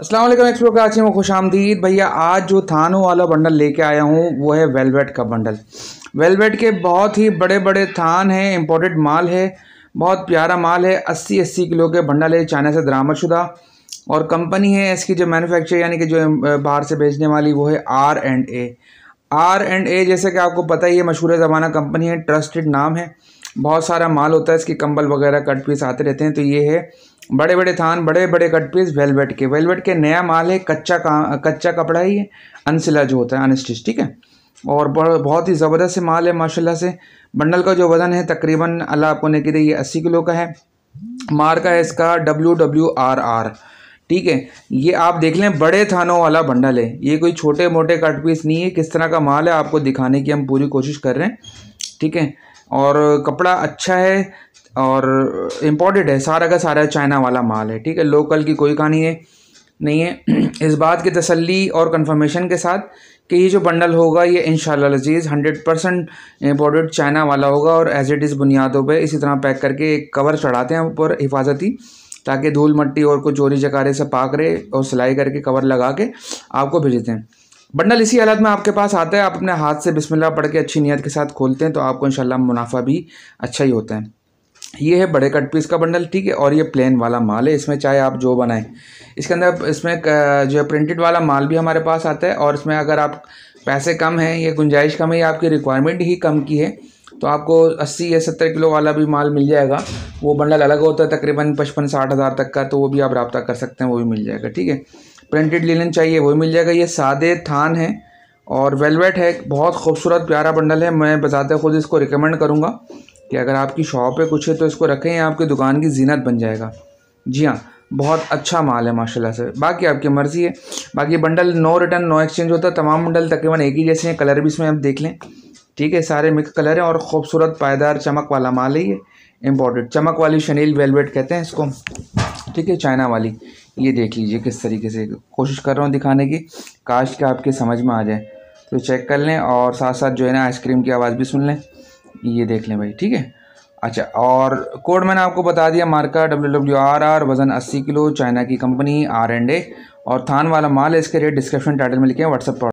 असलम एक्सप्लो आचे में खुश आमदीद भैया आज जो थानों वाला बंडल लेके आया हूँ वो है वेलवेट का बंडल वेलवेट के बहुत ही बड़े बड़े थान हैं इम्पोर्टेड माल है बहुत प्यारा माल है अस्सी अस्सी किलो के बंडल है चाइना से दरामदशुदा और कंपनी है इसकी जो मैन्युफैक्चर यानी कि जो बाहर से भेजने वाली वो है R and A R and A जैसे कि आपको पता ही है मशहूर ज़माना कंपनी है ट्रस्टेड नाम है बहुत सारा माल होता है इसकी कंबल वगैरह कट पीस आते रहते हैं तो ये है बड़े बड़े थान बड़े बड़े कट पीस वेलवेट के वेलवेट के नया माल है कच्चा का कच्चा कपड़ा ही है अनसिला जो होता है अनस्टिच ठीक है और बहुत ही ज़बरदस्त से माल है माशाल्लाह से बंडल का जो वज़न है तकरीबन अल्लाह आपको ने लिए ये अस्सी किलो का है मार का है इसका डब्ल्यू डब्ल्यू आर आर ठीक है ये आप देख लें बड़े थानों वाला बंडल है ये कोई छोटे मोटे कट पीस नहीं है किस तरह का माल है आपको दिखाने की हम पूरी कोशिश कर रहे हैं ठीक है और कपड़ा अच्छा है और इम्पोर्टेड है सारा का सारा चाइना वाला माल है ठीक है लोकल की कोई कहानी है नहीं है इस बात की तसल्ली और कंफर्मेशन के साथ कि ये जो बंडल होगा ये इन शजीज़ हंड्रेड परसेंट इम्पोर्टेड चाइना वाला होगा और एज इट इज़ बुनियादों पर इसी तरह पैक करके एक कवर चढ़ाते हैं ऊपर हिफाजती ताकि धूल मट्टी और कुछ चोरी जकारे से पाक रहे और सिलाई करके कवर लगा के आपको भेजते हैं बंडल इसी हालत में आपके पास आता है आप अपने हाथ से बिस्मिल्लाह पढ़ के अच्छी नीयत के साथ खोलते हैं तो आपको इन मुनाफा भी अच्छा ही होता है ये है बड़े कट पीस का बंडल ठीक है और ये प्लेन वाला माल है इसमें चाहे आप जो बनाएं इसके अंदर इसमें जो है प्रिंटेड वाला माल भी हमारे पास आता है और इसमें अगर आप पैसे कम हैं ये गुंजाइश कम है या आपकी रिक्वायरमेंट ही कम की है तो आपको 80 या 70 किलो वाला भी माल मिल जाएगा वो बंडल अलग होता है तकरीबन पचपन साठ हज़ार तक का तो वो भी आप रबता कर सकते हैं वो भी मिल जाएगा ठीक है प्रिंटेड लिनन चाहिए वो भी मिल जाएगा ये सादे थान है और वेलवेट है बहुत खूबसूरत प्यारा बंडल है मैं बताते खुद इसको रिकमेंड करूँगा कि अगर आपकी शॉप है कुछ है तो इसको रखें आपकी दुकान की जीनत बन जाएगा जी हाँ बहुत अच्छा माल है माशाल्लाह से बाकी आपकी मर्ज़ी है बाकी bundle no return no exchange होता है तमाम बंडल तकरीबन एक ही जैसे हैं कलर भी इसमें आप देख लें ठीक है सारे मिक्स कलर हैं और ख़ूबसूरत पायदार चमक वाला माल है ये इम्पोर्टेड चमक वाली शनील वेलवेट कहते हैं इसको ठीक है चाइना वाली ये देख लीजिए किस तरीके से कोशिश कर रहा हूँ दिखाने की काश के आपके समझ में आ जाए तो चेक कर लें और साथ साथ जो है ना आइसक्रीम की आवाज़ भी सुन लें ये देख लें भाई ठीक है अच्छा और कोड मैंने आपको बता दिया मार्का डब्ल्यू डब्ल्यू आर आर वजन अस्सी किलो चाइना की कंपनी आर एंड ए और थान वाला माल है इसके रेट डिस्क्रिप्शन टाइटल में लिखे हैं व्हाट्सअप